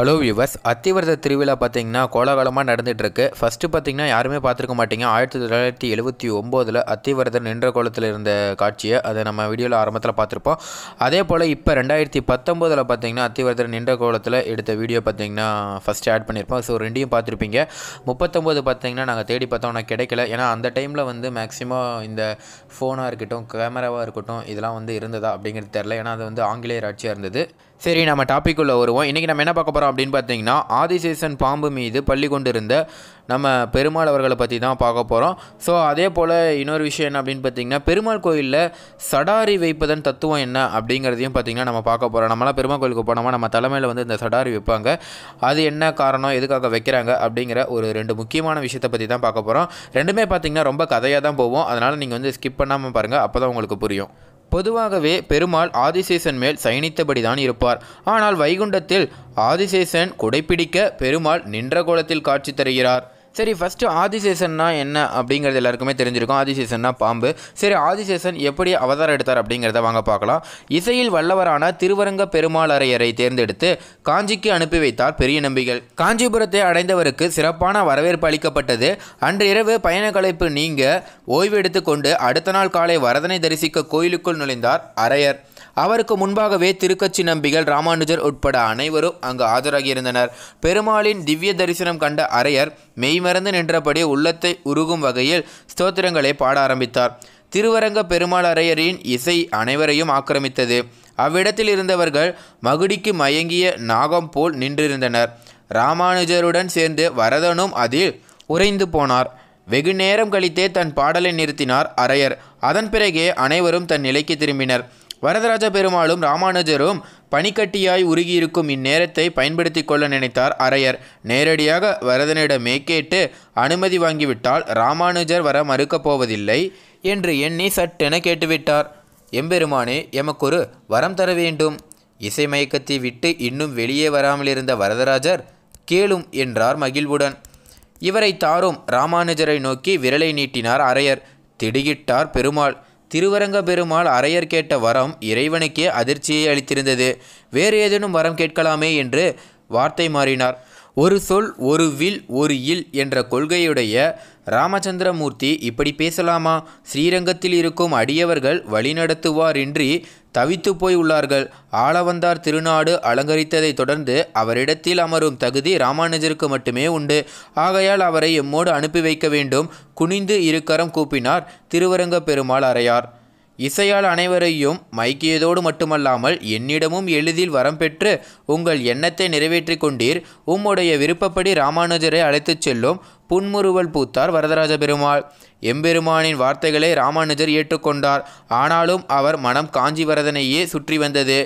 hello viewers அத்திவரத திருவிழா பார்த்தீங்கன்னா கோலாகலமாக நடந்துகிட்ருக்கு ஃபஸ்ட்டு பார்த்தீங்கன்னா யாருமே பார்த்துருக்க மாட்டீங்க ஆயிரத்தி தொள்ளாயிரத்தி எழுபத்தி ஒம்போதில் அத்திவரதர் நின்ற கோலத்தில் இருந்த காட்சியை அதை நம்ம வீடியோவில் ஆரம்பத்தில் பார்த்துருப்போம் அதே போல் இப்போ ரெண்டாயிரத்தி பத்தொம்போதில் பார்த்தீங்கன்னா அத்திவரதர் நின்ற கோலத்தில் எடுத்த வீடியோ பார்த்தீங்கன்னா ஃபஸ்ட் ஆட் பண்ணியிருப்போம் ஸோ ரெண்டையும் பார்த்துருப்பீங்க முப்பத்தொம்போது பார்த்தீங்கன்னா நாங்கள் தேடி பார்த்தோம் ஆனால் கிடைக்கல ஏன்னா அந்த டைமில் வந்து மேக்ஸிமம் இந்த ஃபோனாக இருக்கட்டும் கேமராவாக இருக்கட்டும் இதெல்லாம் வந்து இருந்ததா அப்படிங்கிறது தெரில ஏன்னா அது வந்து ஆங்கிலேயர் ஆட்சியாக இருந்தது சரி நம்ம டாப்பிக்குள்ளே வருவோம் இன்றைக்கி நம்ம என்ன பார்க்க போகிறோம் அப்படின்னு பார்த்தீங்கன்னா ஆதிசேஷன் பாம்பு மீது பள்ளி கொண்டிருந்த நம்ம பெருமாள் அவர்களை பற்றி தான் பார்க்க போகிறோம் ஸோ அதே போல் இன்னொரு விஷயம் என்ன அப்படின்னு பார்த்தீங்கன்னா பெருமாள் கோயிலில் சடாரி வைப்பதன் தத்துவம் என்ன அப்படிங்கிறதையும் பார்த்திங்கன்னா நம்ம பார்க்க போகிறோம் நம்மளாம் பெருமாள் கோயிலுக்கு போனோமா நம்ம தலைமையில் வந்து இந்த சடாரி வைப்பாங்க அது என்ன காரணம் எதுக்காக வைக்கிறாங்க அப்படிங்கிற ஒரு ரெண்டு முக்கியமான விஷயத்தை பற்றி தான் பார்க்க போகிறோம் ரெண்டுமே பார்த்திங்கன்னா ரொம்ப கதையாக தான் போவோம் அதனால் நீங்கள் வந்து ஸ்கிப் பண்ணாமல் பாருங்கள் அப்போ தான் உங்களுக்கு புரியும் பொதுவாகவே பெருமாள் ஆதிசேஷன் மேல் சயனித்தபடிதான் இருப்பார் ஆனால் வைகுண்டத்தில் ஆதிசேஷன் குடைப்பிடிக்க பெருமாள் நின்ற கோலத்தில் காட்சி தருகிறார் சரி ஃபஸ்ட்டு ஆதிசேஷன்னா என்ன அப்படிங்கிறது எல்லாருக்குமே தெரிஞ்சிருக்கும் ஆதிசேஷன்னா பாம்பு சரி ஆதிசேஷன் எப்படி அவதாரம் எடுத்தார் அப்படிங்கிறத வாங்க பார்க்கலாம் இசையில் வல்லவரான திருவரங்க பெருமாளரையரை தேர்ந்தெடுத்து காஞ்சிக்கு அனுப்பி வைத்தார் பெரிய நம்பிகள் காஞ்சிபுரத்தை அடைந்தவருக்கு சிறப்பான வரவேற்பு அளிக்கப்பட்டது அன்று இரவு பயண கலைப்பு நீங்க ஓய்வு எடுத்துக்கொண்டு அடுத்த நாள் காலை வரதனை தரிசிக்க கோயிலுக்குள் நுழைந்தார் அரையர் அவருக்கு முன்பாகவே திருக்கட்சி நம்பிகள் ராமானுஜர் உட்பட அனைவரும் அங்கு ஆஜராகியிருந்தனர் பெருமாளின் திவ்ய தரிசனம் கண்ட அரையர் மெய்மறந்து நின்றபடி உள்ளத்தை உருகும் வகையில் ஸ்தோத்திரங்களை பாட ஆரம்பித்தார் திருவரங்க பெருமாள் அரையரின் இசை அனைவரையும் ஆக்கிரமித்தது அவ்விடத்தில் இருந்தவர்கள் மகுடிக்கு மயங்கிய நாகம் போல் நின்றிருந்தனர் ராமானுஜருடன் சேர்ந்து வரதனும் அதில் உறைந்து போனார் வெகு நேரம் கழித்தே தன் பாடலை நிறுத்தினார் அரையர் அதன் பிறகே அனைவரும் தன் நிலைக்கு திரும்பினர் வரதராஜ பெருமாளும் ராமானுஜரும் பனிக்கட்டியாய் உருகியிருக்கும் இந்நேரத்தை பயன்படுத்தி கொள்ள நினைத்தார் அரையர் நேரடியாக வரதனிடமே கேட்டு அனுமதி வாங்கிவிட்டால் ராமானுஜர் வர மறுக்கப் போவதில்லை என்று எண்ணி சட்டென கேட்டுவிட்டார் எம்பெருமானே எமக்கொரு வரம் தர வேண்டும் இசைமயக்கத்தை விட்டு இன்னும் வெளியே வராமலிருந்த வரதராஜர் கேளும் என்றார் மகிழ்வுடன் இவரை தாரும் ராமானுஜரை நோக்கி விரலை நீட்டினார் அரையர் திடுகிட்டார் பெருமாள் திருவரங்க பெருமாள் அறையர் கேட்ட வரம் இறைவனுக்கே அதிர்ச்சியை அளித்திருந்தது வேறு ஏதேனும் வரம் கேட்கலாமே என்று வார்த்தை மாறினார் ஒரு சொல் ஒரு வில் ஒரு இல் என்ற கொள்கையுடைய ராமச்சந்திரமூர்த்தி இப்படி பேசலாமா ஸ்ரீரங்கத்தில் இருக்கும் அடியவர்கள் வழிநடத்துவாரின்றி தவித்து போய் உள்ளார்கள் ஆளவந்தார் திருநாடு அலங்கரித்ததை தொடர்ந்து அவரிடத்தில் அமரும் தகுதி ராமானுஜருக்கு மட்டுமே உண்டு ஆகையால் அவரை எம்மோடு அனுப்பி வைக்க வேண்டும் குனிந்து இருக்கரம் கூப்பினார் திருவரங்க பெருமாள் அறையார் இசையால் அனைவரையும் மயக்கியதோடு மட்டுமல்லாமல் என்னிடமும் எளிதில் வரம் பெற்று உங்கள் எண்ணத்தை நிறைவேற்றி கொண்டீர் உம்முடைய விருப்பப்படி ராமானுஜரை அழைத்துச் செல்லும் புன்முறுவல் பூத்தார் வரதராஜ பெருமாள் எம்பெருமானின் வார்த்தைகளை ராமானுஜர் ஏற்றுக்கொண்டார் ஆனாலும் அவர் மனம் காஞ்சிவரதனையே சுற்றி வந்தது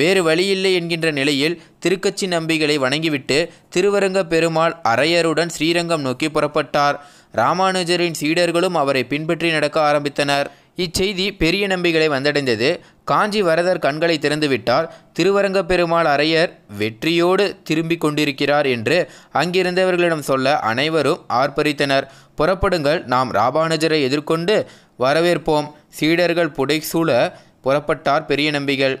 வேறு வழியில்லை என்கின்ற நிலையில் திருக்கட்சி நம்பிகளை வணங்கிவிட்டு திருவரங்க பெருமாள் அரையருடன் ஸ்ரீரங்கம் நோக்கி புறப்பட்டார் ராமானுஜரின் சீடர்களும் அவரை பின்பற்றி நடக்க ஆரம்பித்தனர் இச்செய்தி பெரிய நம்பிகளை வந்தடைந்தது காஞ்சி வரதர் கண்களை திறந்துவிட்டார் திருவரங்க பெருமாள் அரையர் வெற்றியோடு திரும்பிக் கொண்டிருக்கிறார் என்று அங்கிருந்தவர்களிடம் சொல்ல அனைவரும் ஆர்ப்பரித்தனர் புறப்படுங்கள் நாம் ராபானுஜரை எதிர்கொண்டு வரவேற்போம் சீடர்கள் புடைசூழ புறப்பட்டார் பெரிய நம்பிகள்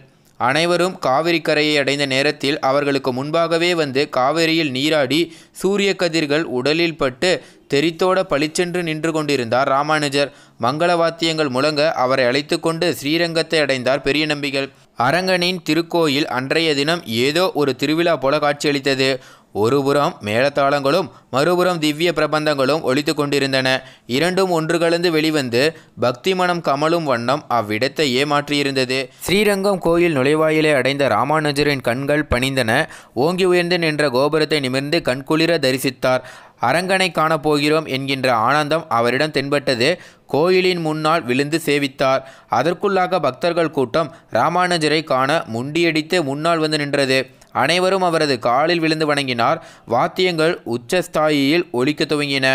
அனைவரும் காவிரி கரையை அடைந்த நேரத்தில் அவர்களுக்கு முன்பாகவே வந்து காவிரியில் நீராடி சூரிய கதிர்கள் உடலில் பட்டு தெரித்தோட பளிச்சென்று நின்று கொண்டிருந்தார் ராமானுஜர் மங்கள வாத்தியங்கள் முழங்க அவரை அழைத்து கொண்டு ஸ்ரீரங்கத்தை அடைந்தார் பெரிய நம்பிகள் அரங்கனின் திருக்கோயில் அன்றைய தினம் ஏதோ ஒரு திருவிழா போல காட்சியளித்தது ஒருபுறம் மேலத்தாளங்களும் மறுபுறம் திவ்ய பிரபந்தங்களும் ஒழித்து கொண்டிருந்தன இரண்டும் ஒன்று கலந்து வெளிவந்து பக்தி மனம் கமலும் வண்ணம் அவ்விடத்தை ஏமாற்றியிருந்தது ஸ்ரீரங்கம் கோயில் நுழைவாயிலை அடைந்த ராமானுஜரின் கண்கள் பணிந்தன ஓங்கி உயர்ந்து நின்ற கோபுரத்தை நிமிர்ந்து கண்குளிர தரிசித்தார் அரங்கனை காணப்போகிறோம் என்கின்ற ஆனந்தம் அவரிடம் தென்பட்டது கோயிலின் முன்னால் விழுந்து சேவித்தார் அதற்குள்ளாக பக்தர்கள் கூட்டம் ராமானுஜரை காண முண்டியடித்து முன்னால் வந்து நின்றது அனைவரும் அவரது காலில் விழுந்து வணங்கினார் வாத்தியங்கள் உச்சஸ்தாயியில் ஒலிக்கத் துவங்கின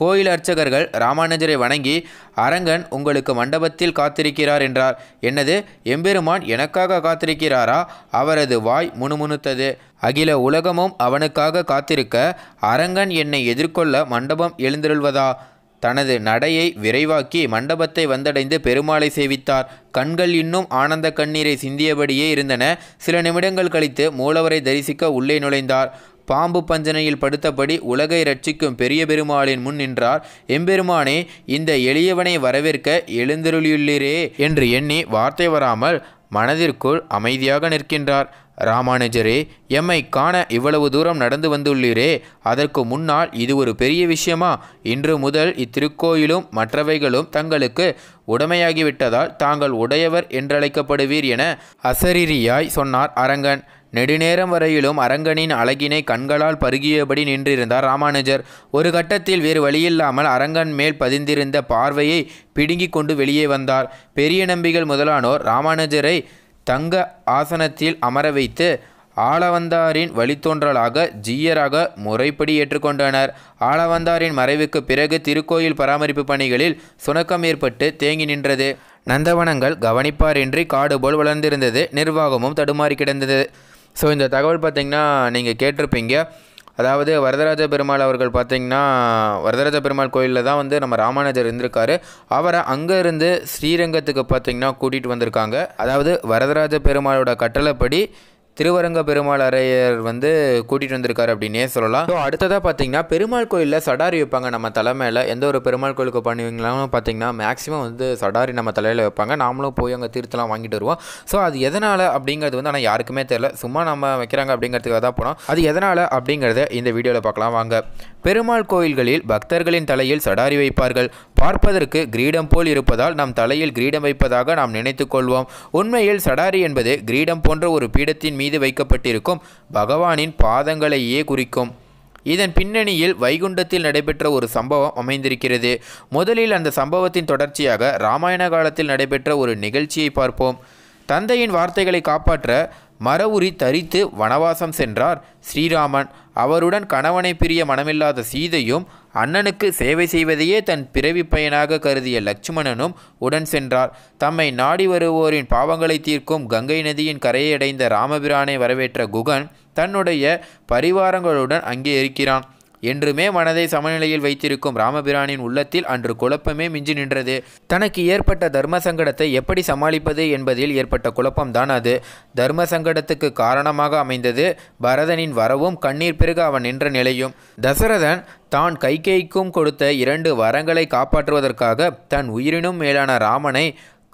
கோயில் அர்ச்சகர்கள் ராமானுஜரை வணங்கி அரங்கன் உங்களுக்கு மண்டபத்தில் காத்திருக்கிறார் என்றார் என்னது எம்பெருமான் எனக்காக காத்திருக்கிறாரா அவரது வாய் முணுமுணுத்தது அகில உலகமும் அவனுக்காக காத்திருக்க அரங்கன் என்னை எதிர்கொள்ள மண்டபம் எழுந்திருள்வதா தனது நடையை விரைவாக்கி மண்டபத்தை வந்தடைந்து பெருமாளை சேவித்தார் கண்கள் இன்னும் ஆனந்த கண்ணீரை சிந்தியபடியே இருந்தன சில நிமிடங்கள் கழித்து மூலவரை தரிசிக்க உள்ளே நுழைந்தார் பாம்பு பஞ்சனையில் படுத்தபடி உலகை ரட்சிக்கும் பெரிய பெருமாளின் முன் நின்றார் எம்பெருமானே இந்த எளியவனை வரவேற்க எழுந்தருளியுள்ளீரே என்று எண்ணி வார்த்தை வராமல் மனதிற்குள் அமைதியாக நிற்கின்றார் ராமானுஜரே எம்மை காண இவ்வளவு தூரம் நடந்து வந்துள்ளீரே அதற்கு முன்னால் இது ஒரு பெரிய விஷயமா இன்று முதல் இத்திருக்கோயிலும் மற்றவைகளும் தங்களுக்கு உடமையாகிவிட்டதால் தாங்கள் உடையவர் என்றழைக்கப்படுவீர் என அசரீரியாய் சொன்னார் அரங்கன் நெடுநேரம் வரையிலும் அரங்கனின் அழகினை கண்களால் பருகியபடி நின்றிருந்தார் ராமானுஜர் ஒரு கட்டத்தில் வேறு வழியில்லாமல் அரங்கன் மேல் பதிந்திருந்த பார்வையை பிடுங்கி கொண்டு வெளியே வந்தார் பெரிய நம்பிகள் முதலானோர் ராமானுஜரை தங்க ஆசனத்தில் அமர வைத்து ஆளவந்தாரின் வழித்தோன்றலாக ஜீயராக முறைப்படி ஏற்றுக்கொண்டனர் ஆளவந்தாரின் மறைவுக்கு பிறகு திருக்கோயில் பராமரிப்பு பணிகளில் சுணக்கம் ஏற்பட்டு தேங்கி நின்றது நந்தவனங்கள் கவனிப்பாரின்றி காடு போல் வளர்ந்திருந்தது நிர்வாகமும் தடுமாறி கிடந்தது ஸோ இந்த தகவல் பார்த்திங்கன்னா நீங்கள் கேட்டிருப்பீங்க அதாவது வரதராஜ பெருமாள் அவர்கள் பார்த்திங்கன்னா வரதராஜ பெருமாள் கோயிலில் தான் வந்து நம்ம ராமானுஜர் இருந்திருக்காரு அவரை அங்கேருந்து ஸ்ரீரங்கத்துக்கு பார்த்திங்கன்னா கூட்டிகிட்டு வந்திருக்காங்க அதாவது வரதராஜ பெருமாளோட கட்டளைப்படி திருவரங்க பெருமாள் அறையர் வந்து கூட்டிகிட்டு வந்திருக்காரு அப்படின்னே சொல்லலாம் ஸோ அடுத்ததாக பார்த்தீங்கன்னா பெருமாள் கோயிலில் சடாரி வைப்பாங்க நம்ம தலைமையில் எந்த ஒரு பெருமாள் கோயிலுக்கு பண்ணுவீங்களாலும் பார்த்தீங்கன்னா மேக்ஸிமம் வந்து சடாரி நம்ம தலையில் வைப்பாங்க நாமளும் போய் அங்கே தீர்த்தலாம் வாங்கிட்டு வருவோம் ஸோ அது எதனால் அப்படிங்கிறது வந்து ஆனால் யாருக்குமே தெரில சும்மா நம்ம வைக்கிறாங்க அப்படிங்கிறதுக்காக தான் போனோம் அது எதனால் அப்படிங்கிறத இந்த வீடியோவில் பார்க்கலாம் வாங்க பெருமாள் கோயில்களில் பக்தர்களின் தலையில் சடாரி வைப்பார்கள் பார்ப்பதற்கு கிரீடம் போல் இருப்பதால் நம் தலையில் கிரீடம் வைப்பதாக நாம் நினைத்து கொள்வோம் உண்மையில் சடாரி என்பது கிரீடம் போன்ற ஒரு பீடத்தின் மீது வைக்கப்பட்டிருக்கும் பகவானின் பாதங்களையே குறிக்கும் இதன் பின்னணியில் வைகுண்டத்தில் நடைபெற்ற ஒரு சம்பவம் அமைந்திருக்கிறது முதலில் அந்த சம்பவத்தின் தொடர்ச்சியாக ராமாயண காலத்தில் நடைபெற்ற ஒரு நிகழ்ச்சியை பார்ப்போம் தந்தையின் வார்த்தைகளை காப்பாற்ற மரவுரி தரித்து வனவாசம் சென்றார் ஸ்ரீராமன் அவருடன் கணவனை பிரிய மனமில்லாத சீதையும் அண்ணனுக்கு சேவை செய்வதையே தன் பிறவி பயனாக கருதிய லட்சுமணனும் உடன் சென்றார் தம்மை நாடி வருவோரின் பாவங்களை தீர்க்கும் கங்கை நதியின் கரையடைந்த ராமபிரானை வரவேற்ற குகன் தன்னுடைய பரிவாரங்களுடன் அங்கே இருக்கிறான் என்றுமே மனதை சமநிலையில் வைத்திருக்கும் ராமபிரானின் உள்ளத்தில் அன்று குழப்பமே மிஞ்சி நின்றது தனக்கு ஏற்பட்ட தர்ம சங்கடத்தை எப்படி சமாளிப்பது என்பதில் ஏற்பட்ட குழப்பம்தான் அது தர்ம சங்கடத்துக்கு காரணமாக அமைந்தது பரதனின் வரவும் கண்ணீர் பெருக அவன் நின்ற நிலையும் தசரதன் தான் கைகேய்க்கும் கொடுத்த இரண்டு வரங்களை காப்பாற்றுவதற்காக தன் உயிரினும் மேலான ராமனை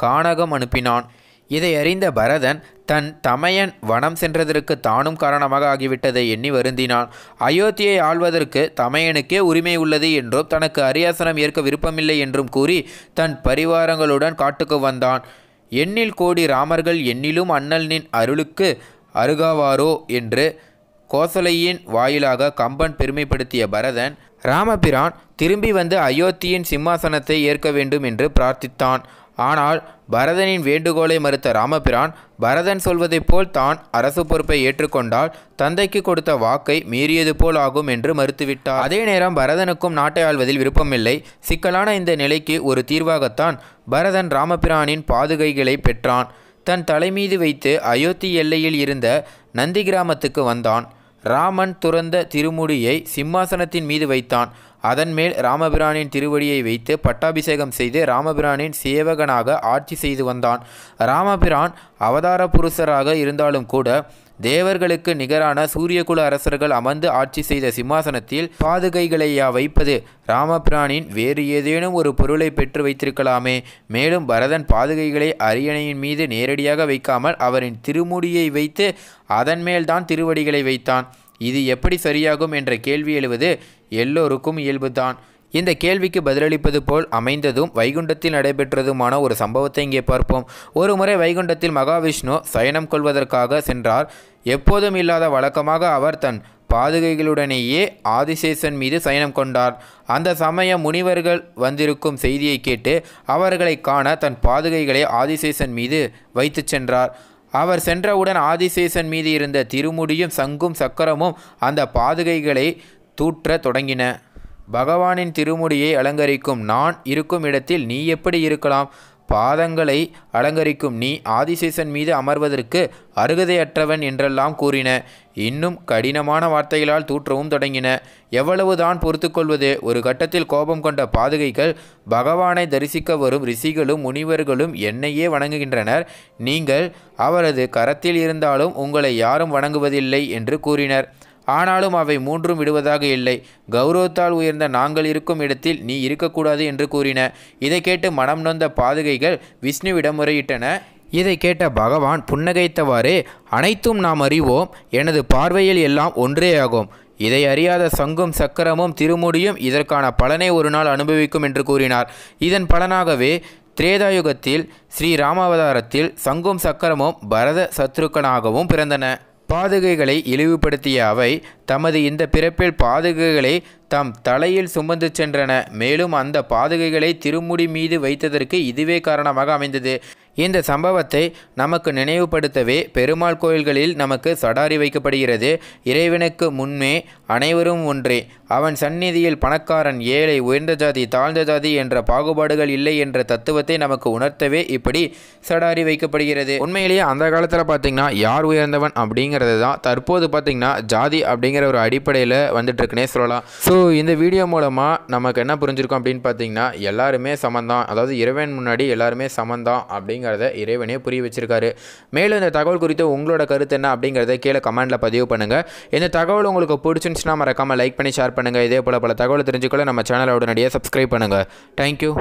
காணகம் அனுப்பினான் இதை அறிந்த பரதன் தன் தமையன் வனம் சென்றதற்கு தானும் காரணமாக ஆகிவிட்டதை எண்ணி வருந்தினான் அயோத்தியை ஆள்வதற்கு தமையனுக்கே உரிமை உள்ளது என்றும் தனக்கு அரியாசனம் ஏற்க விருப்பமில்லை என்றும் கூறி தன் பரிவாரங்களுடன் காட்டுக்கு வந்தான் எண்ணில் கோடி ராமர்கள் எண்ணிலும் அண்ணலின் அருளுக்கு அருகாவாரோ என்று கோசலையின் வாயிலாக கம்பன் பெருமைப்படுத்திய பரதன் ராமபிரான் திரும்பி வந்து அயோத்தியின் சிம்மாசனத்தை ஏற்க வேண்டும் என்று பிரார்த்தித்தான் ஆனால் பரதனின் வேண்டுகோளை மறுத்த ராமபிரான் பரதன் சொல்வதைப் போல் தான் அரசு பொறுப்பை ஏற்றுக்கொண்டால் தந்தைக்கு கொடுத்த வாக்கை மீறியது போல் ஆகும் என்று மறுத்துவிட்டார் அதே நேரம் பரதனுக்கும் நாட்டை ஆள்வதில் விருப்பமில்லை சிக்கலான இந்த நிலைக்கு ஒரு தீர்வாகத்தான் பரதன் ராமபிரானின் பாதுகைகளை பெற்றான் தன் தலைமீது வைத்து அயோத்தி எல்லையில் இருந்த நந்தி கிராமத்துக்கு வந்தான் ராமன் துறந்த திருமுடியை சிம்மாசனத்தின் மீது வைத்தான் அதன்மேல் ராமபிரானின் திருவடியை வைத்து பட்டாபிஷேகம் செய்து ராமபிரானின் சேவகனாக ஆட்சி செய்து வந்தான் ராமபிரான் அவதார புருஷராக இருந்தாலும் கூட தேவர்களுக்கு நிகரான சூரியகுல அரசர்கள் அமர்ந்து ஆட்சி செய்த சிம்மாசனத்தில் பாதுகைகளையா வைப்பது ராமபிரானின் வேறு ஏதேனும் ஒரு பொருளை பெற்று வைத்திருக்கலாமே மேலும் பரதன் பாதுகைகளை அரியணையின் மீது நேரடியாக வைக்காமல் அவரின் திருமுடியை வைத்து அதன்மேல்தான் திருவடிகளை வைத்தான் இது எப்படி சரியாகும் என்ற கேள்வி எழுவது எல்லோருக்கும் இயல்புதான் இந்த கேள்விக்கு பதிலளிப்பது போல் அமைந்ததும் வைகுண்டத்தில் நடைபெற்றதுமான ஒரு சம்பவத்தை இங்கே பார்ப்போம் ஒருமுறை வைகுண்டத்தில் மகாவிஷ்ணு சயனம் கொள்வதற்காக சென்றார் எப்போதும் இல்லாத வழக்கமாக அவர் தன் பாதுகைகளுடனேயே ஆதிசேஷன் மீது சயனம் கொண்டார் அந்த சமயம் முனிவர்கள் வந்திருக்கும் செய்தியை கேட்டு அவர்களை காண தன் பாதுகைகளை ஆதிசேஷன் மீது வைத்து சென்றார் அவர் சென்றவுடன் ஆதிசேஷன் மீது இருந்த திருமுடியும் சங்கும் சக்கரமும் அந்த பாதுகைகளை தூற்ற தொடங்கின பகவானின் திருமுடியை அலங்கரிக்கும் நான் இருக்கும் இடத்தில் நீ எப்படி இருக்கலாம் பாதங்களை அலங்கரிக்கும் நீ ஆதிசேஷன் மீது அமர்வதற்கு அருகதையற்றவன் என்றெல்லாம் கூறின இன்னும் கடினமான வார்த்தைகளால் தூற்றவும் தொடங்கின எவ்வளவுதான் பொறுத்து கொள்வது ஒரு கட்டத்தில் கோபம் கொண்ட பாதுகைகள் பகவானை தரிசிக்க வரும் ரிஷிகளும் முனிவர்களும் என்னையே வணங்குகின்றனர் நீங்கள் அவரது கரத்தில் இருந்தாலும் உங்களை யாரும் வணங்குவதில்லை என்று கூறினர் ஆனாலும் அவை மூன்றும் விடுவதாக இல்லை கௌரவத்தால் உயர்ந்த நாங்கள் இருக்கும் இடத்தில் நீ இருக்கக்கூடாது என்று கூறின இதை கேட்டு மனம் நொந்த பாதுகைகள் விஷ்ணுவிடம் முறையிட்டன இதை கேட்ட பகவான் புன்னகைத்தவாறே அனைத்தும் நாம் அறிவோம் எனது பார்வையில் எல்லாம் ஒன்றேயாகும் இதை அறியாத சங்கும் சக்கரமும் திருமுடியும் இதற்கான பலனை ஒரு நாள் அனுபவிக்கும் என்று கூறினார் இதன் பலனாகவே திரேதாயுகத்தில் ஸ்ரீராமாவதாரத்தில் சங்கும் சக்கரமும் பரத சத்ருக்கனாகவும் பிறந்தன பாதுகைகளை இழிவுபடுத்திய அவை தமது இந்த பிறப்பில் பாதுகைகளை தம் தலையில் சுமந்து சென்றன மேலும் அந்த பாதுகைகளை திருமுடி மீது வைத்ததற்கு இதுவே காரணமாக அமைந்தது இந்த சம்பவத்தை நமக்கு நினைவுபடுத்தவே பெருமாள் கோயில்களில் நமக்கு சடாரி வைக்கப்படுகிறது இறைவனுக்கு முன்னே அனைவரும் ஒன்றே அவன் சந்நிதியில் பணக்காரன் ஏழை உயர்ந்த ஜாதி தாழ்ந்த ஜாதி என்ற பாகுபாடுகள் இல்லை என்ற தத்துவத்தை நமக்கு உணர்த்தவே இப்படி சடாரி வைக்கப்படுகிறது உண்மையிலேயே அந்த காலத்தில் பார்த்திங்கன்னா யார் உயர்ந்தவன் அப்படிங்கிறது தான் தற்போது பார்த்திங்கன்னா ஜாதி அப்படிங்கிற ஒரு அடிப்படையில் வந்துட்டுருக்குன்னே சொல்லலாம் ஸோ இந்த வீடியோ மூலமாக நமக்கு என்ன புரிஞ்சிருக்கோம் அப்படின்னு பார்த்திங்கன்னா எல்லாருமே சமந்தான் அதாவது இறைவன் முன்னாடி எல்லாருமே சமந்தான் அப்படிங்கிற அப்படிங்கிறத இறைவனே புரிய வச்சிருக்காரு மேலும் இந்த தகவல் குறித்து உங்களோட கருத்து என்ன அப்படிங்கிறத கீழே கமெண்ட்டில் பதிவு பண்ணுங்கள் இந்த தகவல் உங்களுக்கு பிடிச்சிருந்துச்சுன்னா மறக்காமல் லைக் பண்ணி ஷேர் பண்ணுங்கள் இதே போல் பல தகவல் தெரிஞ்சுக்கொள்ள நம்ம சேனலை உடனடியாக சப்ஸ்கிரைப் பண்ணுங்கள் தேங்க்யூ